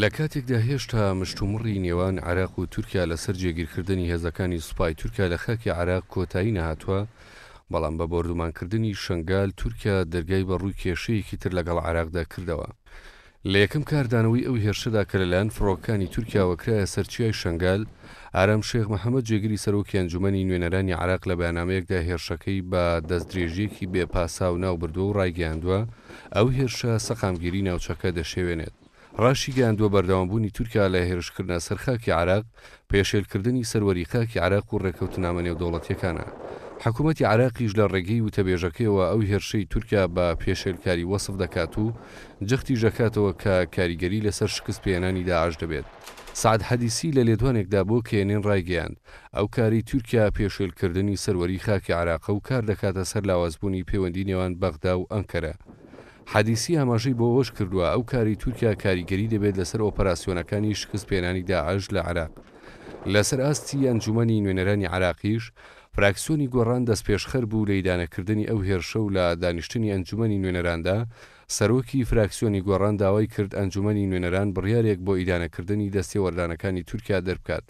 لە کاتێکدا هێشتا مشتومڕی نێوان عراق و تورکیا لەسەر جێگیرکردنی هێزەکانی سوپای تورکیا لە خەکی عراق کۆتایی نەهاتووە بەڵام بە بردومانکردنی شنگال تورکیا دەرگای بە ڕووی کێشەیەکی تر لەگەڵ عراقدا کردەوە. لە یەکەم کاردانەوەی ئەو هێرشدا کە لەلایەن فڕۆکانی تورکیاوەکرایە سەرچیای شنگال، ئارام شێخ محەممەد جێگیری سەرۆکی ئەنجومی نوێنەرانی عراق لە بەنامەیەکدا هێرشەکەی بە دەستدرێژیەکی بێپاسا و ناوبردو و ڕایگەاندووە، ئەو هێرشە سەقامگیری ناوچەکە دەشێوێنێت. ڕاشی گەاندووە بەردەوامبوونی تورکیا لە هێرشکردە سەرخاکی عراق پێشێلکردنی سەروەری خاکی عراق و ڕێکەوتنامە نێودوڵەتیەکانە حکوومەتتی عراقیش لە ڕێگەی وتەبێژەکەیەوە ئەو هێرشەی تورکیا بە پێشێلکاری وەسف دەکات و جختی ژەکاتەوە کە کاریگەری لەسەر شکست پێێنانی داعاش دەبێت. سعد حەدیسی لە لێدوانێکدا بۆ کێنین ڕایگەیاند ئەو کاری تورکیا پێشێلکردنی سەروەری خاکی عراقە و کار دەکاتە سەر لاوازبوونی پەیوەندی نێوان بەغدا و ئەنکەرە حەدیسی هەماژەی بۆ ئەوش کردووە ئەو کاری تورکیا کاریگەری دەبێت لەسەر ئۆپەراسیۆنەکانی شکست پێێنانی داعش لە عراق لەسەر ئاستی ئەنجومی نوێنەرانی عراقیش فراکسیۆنی گۆڕان دەست پێشخەر بوو لە ئیدانەکردنی ئەو هێرشە و لە دانیشتنی ئەنجومی نوێنەراندا سەرۆکی فراکسیۆنی گۆڕان داوای کرد ئەنجومی نوێنەران بڕیارێک بۆ ئیدانەکردنی دەستی وەردانەکانی تورکیا دەربکات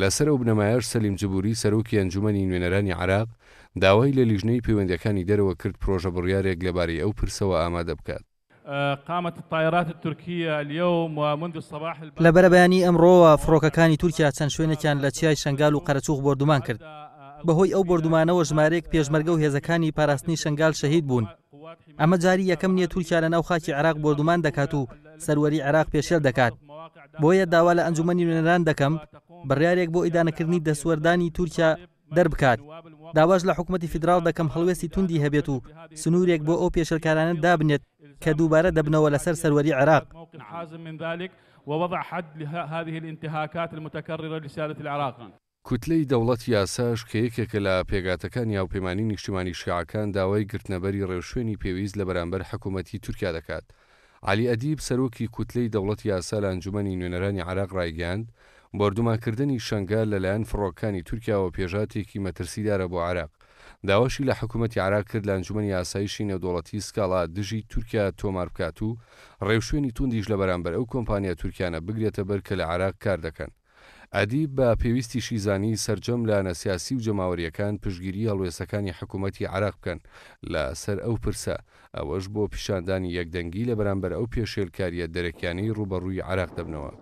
لەسەر و بنەمایش سەلیم جبوری سەرۆکی ئەنجومی نوێنەرانی عراق داوای لە لیژنەی پەیوەندەکانی دەرەوە کرد پرۆژە بڕیارێک لەبارەی ئەو پرسەوە ئامادە بکات. قامت الطائرات التركية اليوم ومنذ الصباح لە بەرەبیانی ئەمڕۆوە فڕۆکەکانی تورکیا چەند شوێنێکیان لە چیای شنگال و قەرچوغ بردومان کرد بەهۆی ئەو بردومانەوە ژمارەیەک پێشمەرگە و هێزەکانی پاراستنی شنگال شەهید بوون ئەمە جاری یەکەم نییە تورکیا لە ناو خاکی عراق بردومان دەکات و سەروەری عراق پێشێل دەکات بۆیە داوا لە ئەنجومی نوێنەران دەکەم بڕیارێک بۆ ئیدانەکردنی دەسوەردانی تورکیا دەربکات داواش لە حکوومەتتی فدراال دەکەم هەڵوێستی توندی هەبێت و سنوورێک بۆ ئەو پێشەکارانە دابنێت کە دووبارە دەبنەوە لەسەر سەروەری عراق ووضع حد لهذه الانتهاكات المتكررة لسيادة العراق کوتلەی دەوڵەت یاساش کە یەکێکە لە پێگاتەکان یاوپەیمانی نیشتیمانی شیعکان داوای گرتنەبەری ڕێوشوێنی پێویست لە بەرامبەر حکوومەتی تورکیا دەکات. علی ئەدیب سەرۆکی کوتلەی دەوڵەت یاسا لە ئەنجومی نوێنەرانی عراق ڕایگەاند بردوماکردنی شنگال لەلایەن فڕۆکانی تورکیاوە پێژاتێکی مەترسیدارە بۆ عراق داواشی لە حکوومەتی عراق کرد لە ئەنجومی یاسایشی نێودوڵەتی سکاڵا دژی تورکیا تۆمار بکات و ڕێوشوێنی توندیش لە بەرامبەر ئەو کۆمپانیا تورکیانە بگرێتە بەر کە لە عراق کار دەکەن ئەدی بە پێویستی شیزانی سرجەم لە نەسیاسی و جەماوەریەکان پشگیری هەڵوێسەکانی حکوومەتتی عراق بکەن لە سەر ئەو پرسە ئەوەش بۆ پیشاندانی یەکدەنگی لە بەرامبەر ئەو پێشێلکاریە دەرەکیانی ڕوبەڕووی عراق دەبنەوە.